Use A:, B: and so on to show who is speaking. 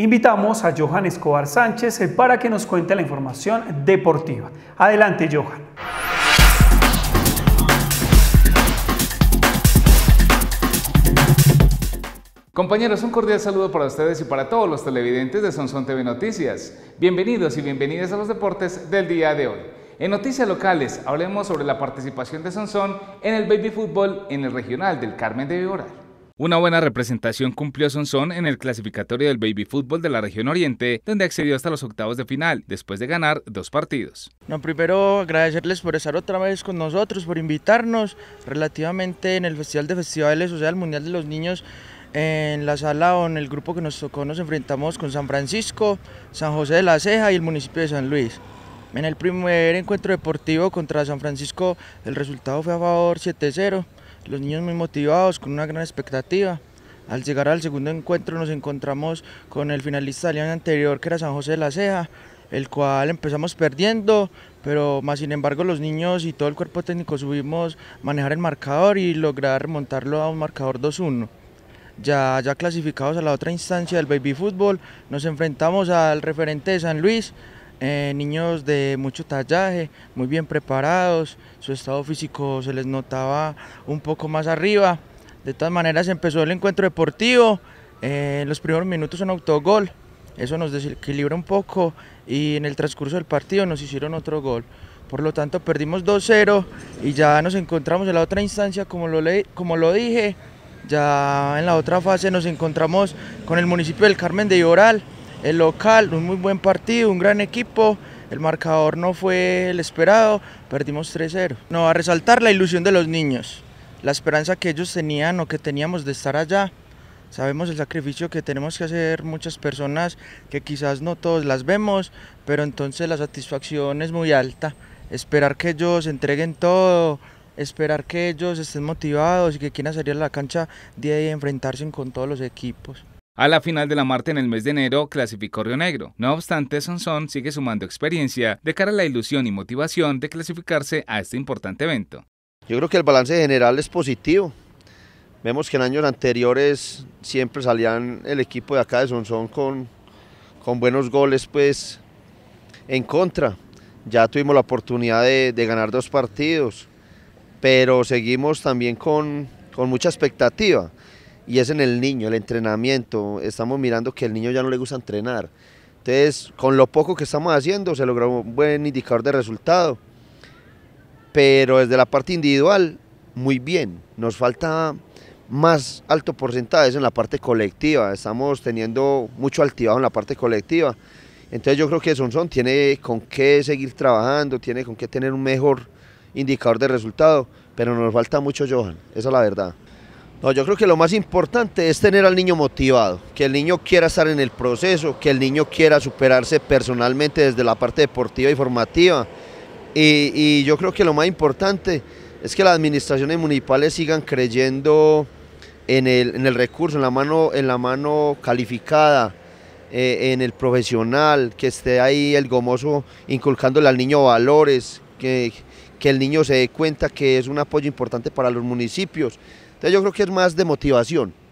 A: Invitamos a Johan Escobar Sánchez eh, para que nos cuente la información deportiva. Adelante, Johan. Compañeros, un cordial saludo para ustedes y para todos los televidentes de Sonson TV Noticias. Bienvenidos y bienvenidas a los deportes del día de hoy. En noticias locales, hablemos sobre la participación de Sonsón en el baby fútbol en el regional del Carmen de Viboral. Una buena representación cumplió Sonson en el clasificatorio del baby fútbol de la región oriente, donde accedió hasta los octavos de final, después de ganar dos partidos.
B: No, primero agradecerles por estar otra vez con nosotros, por invitarnos relativamente en el Festival de Festivales, o sea, el Mundial de los Niños en la sala o en el grupo que nos tocó nos enfrentamos con San Francisco, San José de la Ceja y el municipio de San Luis. En el primer encuentro deportivo contra San Francisco el resultado fue a favor 7-0 los niños muy motivados, con una gran expectativa. Al llegar al segundo encuentro nos encontramos con el finalista del año anterior que era San José de la Ceja, el cual empezamos perdiendo, pero más sin embargo los niños y todo el cuerpo técnico subimos manejar el marcador y lograr remontarlo a un marcador 2-1. Ya, ya clasificados a la otra instancia del baby fútbol, nos enfrentamos al referente de San Luis, eh, niños de mucho tallaje, muy bien preparados, su estado físico se les notaba un poco más arriba. De todas maneras empezó el encuentro deportivo, eh, en los primeros minutos un autogol, eso nos desequilibra un poco y en el transcurso del partido nos hicieron otro gol. Por lo tanto perdimos 2-0 y ya nos encontramos en la otra instancia, como lo, como lo dije, ya en la otra fase nos encontramos con el municipio del Carmen de Iboral, el local, un muy buen partido, un gran equipo. El marcador no fue el esperado, perdimos 3-0. No, a resaltar la ilusión de los niños, la esperanza que ellos tenían o que teníamos de estar allá. Sabemos el sacrificio que tenemos que hacer muchas personas que quizás no todos las vemos, pero entonces la satisfacción es muy alta. Esperar que ellos entreguen todo, esperar que ellos estén motivados y que quieran salir a la cancha día a día y enfrentarse con todos los equipos.
A: A la final de la Marte en el mes de enero clasificó Río Negro. No obstante, Sonson sigue sumando experiencia de cara a la ilusión y motivación de clasificarse a este importante evento.
C: Yo creo que el balance general es positivo. Vemos que en años anteriores siempre salían el equipo de acá de Sonson con, con buenos goles pues en contra. Ya tuvimos la oportunidad de, de ganar dos partidos, pero seguimos también con, con mucha expectativa y es en el niño, el entrenamiento. Estamos mirando que el niño ya no le gusta entrenar. Entonces, con lo poco que estamos haciendo, se logró un buen indicador de resultado. Pero desde la parte individual, muy bien. Nos falta más alto porcentaje en la parte colectiva. Estamos teniendo mucho altivado en la parte colectiva. Entonces yo creo que Sonson tiene con qué seguir trabajando, tiene con qué tener un mejor indicador de resultado, pero nos falta mucho Johan, esa es la verdad. No, yo creo que lo más importante es tener al niño motivado, que el niño quiera estar en el proceso, que el niño quiera superarse personalmente desde la parte deportiva y formativa. Y, yo creo que lo más importante es que las administraciones municipales sigan creyendo en el, recurso, en la mano, en la mano calificada, eh, en el profesional, que esté ahí el gomoso inculcándole al niño valores, que, que el niño se dé cuenta que es un apoyo importante para los municipios yo creo que es más de motivación.